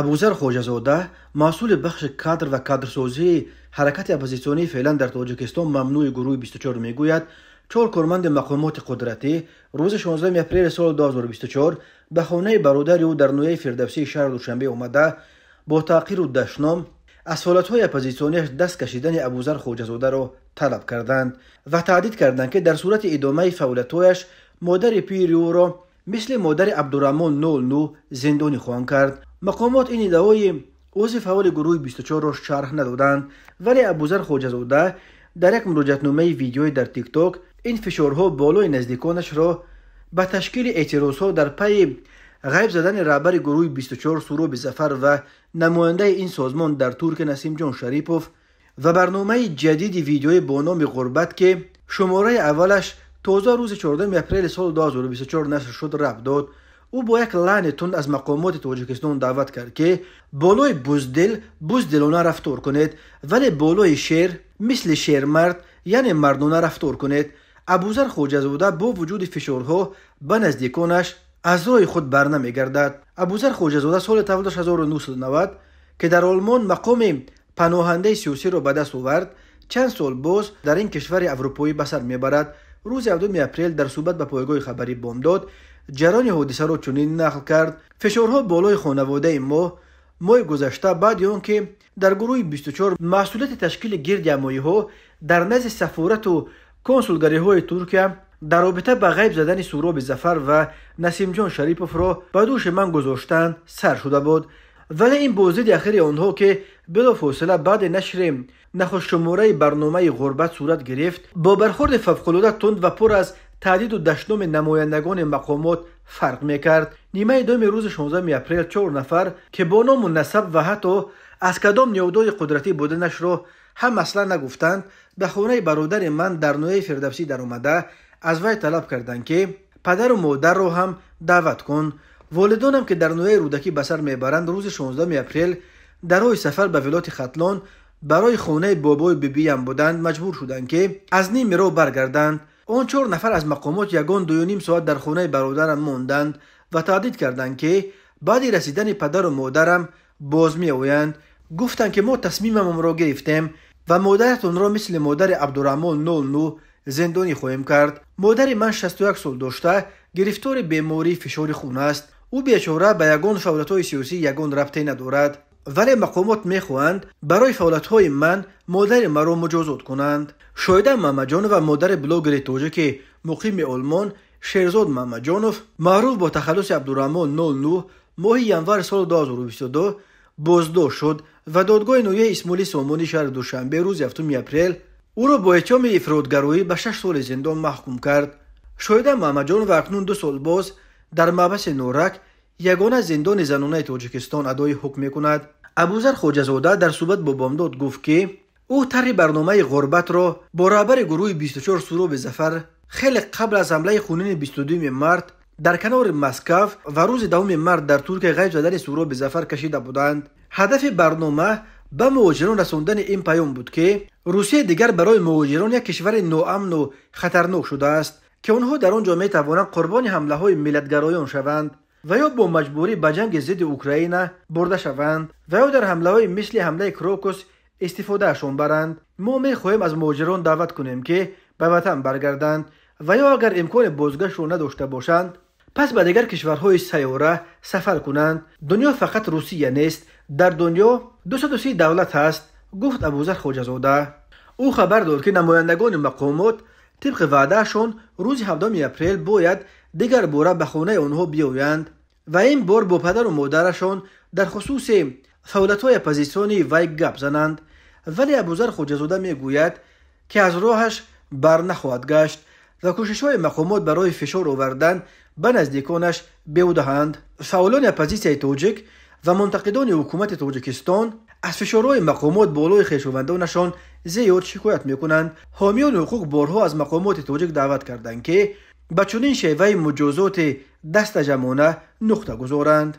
ابوذر خوجزاده مسئول بخش کادر و کادرسازی حرکت اپوزیسیونی فعلا در تاجیکستان ممنوع گروه 24 میگوید چهار کارمند مقامات قدرتی روز 16 اپریل سال 2024 به خانه برادری او در نویه فردوسی شهر دوشنبه آمده با تعقیر و دشنام از های اپوزیسیونیش دست کشیدن ابوذر خوجزاده را طلب کردند و تعدید کردند که در صورت ادامه فعالیت‌هایش مادر پیر او را مثل مادر عبدالرحمن نو زندانی خوان کرد مقامات این ادعای وصف حوال گروه 24 را شرح ندادند ولی ابوذر خوجه‌زاده در یک مراجعتنامه ویدیویی در تیک تاک این فشارها بالای نزدیکانش را به تشکیل ها در پی غیب زدن رهبر گروه 24 سروب زفر و نماینده این سازمان در ترک نسیم جان شریپوف و برنامه جدید ویدیوی با نام غربت که شماره اولش تازه روز 14 اپریل سال 2024 نشر شد رب داد او با یک لعن تند از مقامات تاجیکستان دعوت کرد که بالای بوزدل بزدلانه رفتار کنید ولی بالای شیر مثل شیر مرد یعنی مردانه رفتار کنید ابوذر خوجزاده با وجود فشارها به نزدیکانش از روی خود برنمیگردد ابوذر خوجزاده سال تولدش 1990 که در آلمان مقام پناهنده سیاسی را به دست آورد چند سال باز در این کشور اروپایی بسر میبرد рӯзи 7 апрел дар сӯҳбат ба пойгоҳи хабари бомдод ҷараёни ҳодисаро чунин нақл кард фишорҳо болои хонаводаи мо моҳи гузашта баъди он ки дар гурӯҳи 24 масъулияти ташкили гирди ҳамоиҳо дар назди сафорату консулгариҳои туркия дар робита ба ғайб задани сӯроби зафар ва насимҷон шариповро ба дӯши ман гузоштан сар шуда буд вале ин боздид ахири онҳо ки белофосила баъди нашри нахуштшумораи барномаи ғурбат сурат гирифт бо бархурди фавқулода тунд ва пур аз таҳдиду даштноми намояндагони мақомот фарқ мекард нимаи дуюми рӯзи 16 апрел чор нафар ки бо ному насаб ва ҳатто аз кадом нёҳдори қудратӣ буданашро ҳам аслан нагуфтанд ба хонаи бародари ман дар ноҳияи фирдавсӣ даромада аз вай талаб карданд ки падару модарро ҳам даъват кун волидонам ки дар ноияи рӯдакӣ ба сар мебаранд рӯзи 16 апрел дар роҳи сафар ба вилояти хатлон барои хонаи бобои бибиям буданд маҷбур шуданд ки аз ними роҳ баргарданд он чор нафар аз мақомот ягон дуюн соат дар хонаи бародарам монданд ва таҳдид карданд ки баъди расидани падару модарам боз меоянд гуфтанд ки мо тасмимамонро гирифтем ва модаратонро мисли модари абдураҳмон нол ну зиндонӣ хоҳем кард модари ман 61 сол дошта гирифтори бемории фишори хун аст او بیچاره به یگان فعالیتهای سیاسی یگان ربطه ندارد ولی مقامات میخواهند برای های من مادر مرا مجازات کنند شایده محمدجانوف و مادر بلاگر که مقیم آلمان شیرزاد محمدجانوف معروف با تخلص عبدالرمان 99 ماهی ینور سال 2022 بازدو شد و دادگاه نویه اسمولی سامانی شهر دوشنبه روز می اپریل او را با اتیام افرادگرایی به شش سال زندان محکوم کرد شایده محمدجانوف اکنون دو سال باز дар мабаси норак ягона зиндони занонаи тоҷикистон адои ҳукм мекунад абузар хоҷазода дар сӯҳбат бо бомдод гуфт ки ӯ тарҳи барномаи ғурбатро бо раҳбари гурӯҳи бистучор сӯроби зафар хеле қабл аз ҳамлаи хунини бистудуи март дар канори маскав ва рӯзи даҳуми март дар туркия ғайб задани сӯроби зафар кашида буданд ҳадафи барнома ба муҳоҷирон расондани ин паём буд ки русия дигар барои муҳоҷирон як кишвари ноамну хатарнок шудааст که آنها در آنجا میتوانند قربانی حمله های ملتگرایان شوند و یا با مجبوری به جنگ ضد اوکراین برده شوند و یا در حمله های مثل حمله کروکوس استفاده اشون برند ما میخواهیم از مهاجران دعوت کنیم که به وطن برگردند و یا اگر امکان بازگشت را نداشته باشند پس به دیگر کشورهای سیاره سفر کنند دنیا فقط روسیه نیست در دنیا 230 دولت هست گفت ابوذر خوجهزاده او خبر داد که نمایندگان مقامات طبق وعدهشان روز 17 اپریل باید دیگر بورا به خونه اونها بیایند و این بار با پدر و مادرشون در خصوص فولت های پزیسیونی وای گپ زنند ولی ابوذر خوجزاده میگوید که از راهش بر نخواهد گشت و کوشش های مقامات برای فشار آوردن به نزدیکانش بیودهند فعالان پزیسی توجیک و منتقدان حکومت توجیکستان از فشارهای مقامات بالای خیشوندانشان зиёд шикоят мекунанд ҳомиёни ҳуқуқ борҳо аз мақомоти тоҷик даъват карданд ки ба чунин шеваи муҷозоти дастажамона нуқта гузоранд